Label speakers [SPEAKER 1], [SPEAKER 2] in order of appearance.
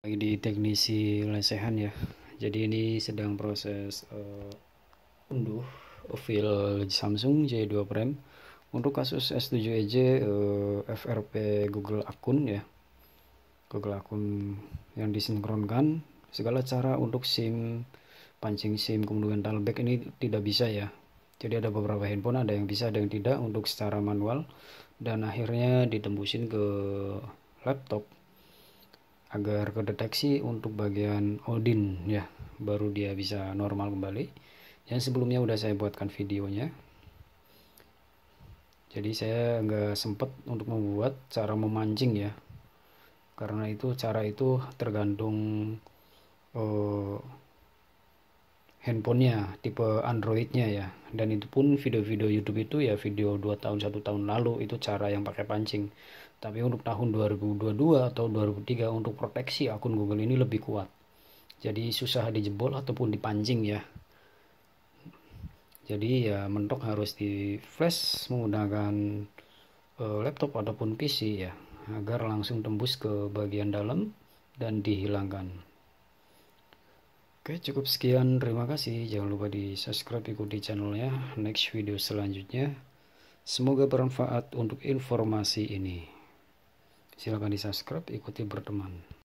[SPEAKER 1] lagi di teknisi lesehan ya jadi ini sedang proses uh, unduh file Samsung J2 Prime untuk kasus S7EJ uh, e eh, FRP Google akun ya Google akun yang disinkronkan segala cara untuk SIM pancing SIM kemudian talback ini tidak bisa ya jadi ada beberapa handphone ada yang bisa ada yang tidak untuk secara manual dan akhirnya ditembusin ke laptop agar kedeteksi untuk bagian Odin ya baru dia bisa normal kembali yang sebelumnya udah saya buatkan videonya jadi saya nggak sempet untuk membuat cara memancing ya karena itu cara itu tergantung eh, handphonenya tipe Androidnya ya dan itu pun video-video YouTube itu ya video 2 tahun satu tahun lalu itu cara yang pakai pancing tapi untuk tahun 2022 atau 2003 untuk proteksi akun Google ini lebih kuat jadi susah dijebol ataupun dipancing ya jadi ya mentok harus di flash menggunakan uh, laptop ataupun PC ya agar langsung tembus ke bagian dalam dan dihilangkan Oke cukup sekian terima kasih jangan lupa di subscribe ikuti channelnya next video selanjutnya semoga bermanfaat untuk informasi ini silahkan di subscribe ikuti berteman